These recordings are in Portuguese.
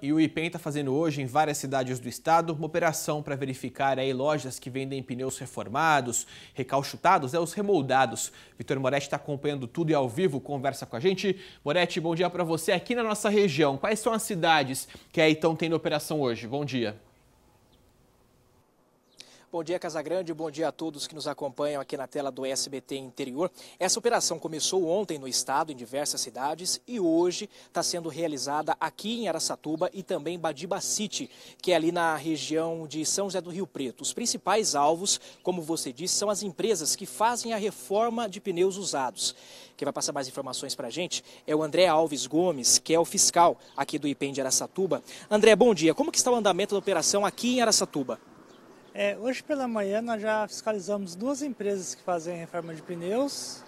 E o IPEM está fazendo hoje em várias cidades do estado uma operação para verificar aí lojas que vendem pneus reformados, recalchutados, né, os remoldados. Vitor Moretti está acompanhando tudo e ao vivo conversa com a gente. Moretti, bom dia para você. Aqui na nossa região, quais são as cidades que aí estão tá tendo operação hoje? Bom dia. Bom dia, Casagrande. Bom dia a todos que nos acompanham aqui na tela do SBT Interior. Essa operação começou ontem no estado, em diversas cidades, e hoje está sendo realizada aqui em Araçatuba e também em Badibacite, que é ali na região de São José do Rio Preto. Os principais alvos, como você disse, são as empresas que fazem a reforma de pneus usados. Quem vai passar mais informações para a gente é o André Alves Gomes, que é o fiscal aqui do IPEM de Araçatuba. André, bom dia. Como que está o andamento da operação aqui em Araçatuba? É, hoje pela manhã nós já fiscalizamos duas empresas que fazem reforma de pneus.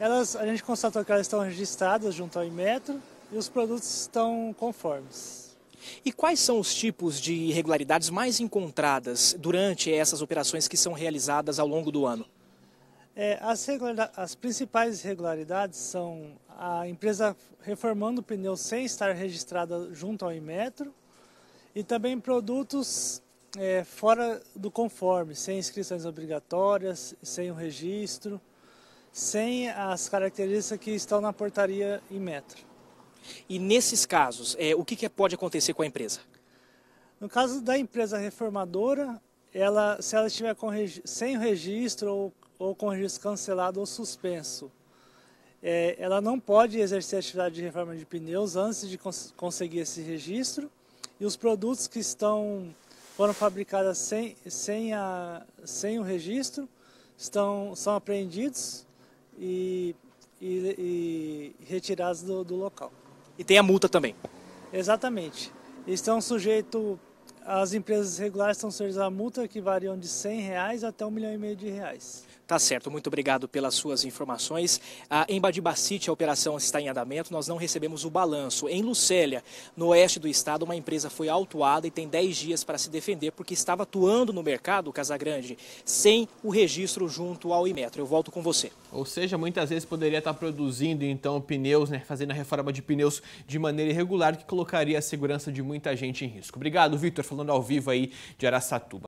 Elas, a gente constatou que elas estão registradas junto ao Inmetro e os produtos estão conformes. E quais são os tipos de irregularidades mais encontradas durante essas operações que são realizadas ao longo do ano? É, as, as principais irregularidades são a empresa reformando o pneu sem estar registrada junto ao Inmetro e também produtos é, fora do conforme, sem inscrições obrigatórias, sem o registro, sem as características que estão na portaria e metro. E nesses casos, é, o que, que pode acontecer com a empresa? No caso da empresa reformadora, ela, se ela estiver com, sem registro ou, ou com registro cancelado ou suspenso, é, ela não pode exercer a atividade de reforma de pneus antes de cons conseguir esse registro. E os produtos que estão foram fabricadas sem, sem, a, sem o registro, estão, são apreendidos e, e, e retirados do, do local. E tem a multa também. Exatamente. Estão sujeitos as empresas regulares estão sujeitas à multa que variam de 100 reais até um milhão e meio de reais. Tá certo, muito obrigado pelas suas informações. Ah, em Badibacite, a operação está em andamento, nós não recebemos o balanço. Em Lucélia, no oeste do estado, uma empresa foi autuada e tem 10 dias para se defender porque estava atuando no mercado, Casagrande, sem o registro junto ao Imetro. Eu volto com você. Ou seja, muitas vezes poderia estar produzindo então pneus, né, fazendo a reforma de pneus de maneira irregular, que colocaria a segurança de muita gente em risco. Obrigado, Vitor, falando ao vivo aí de Araçatuba.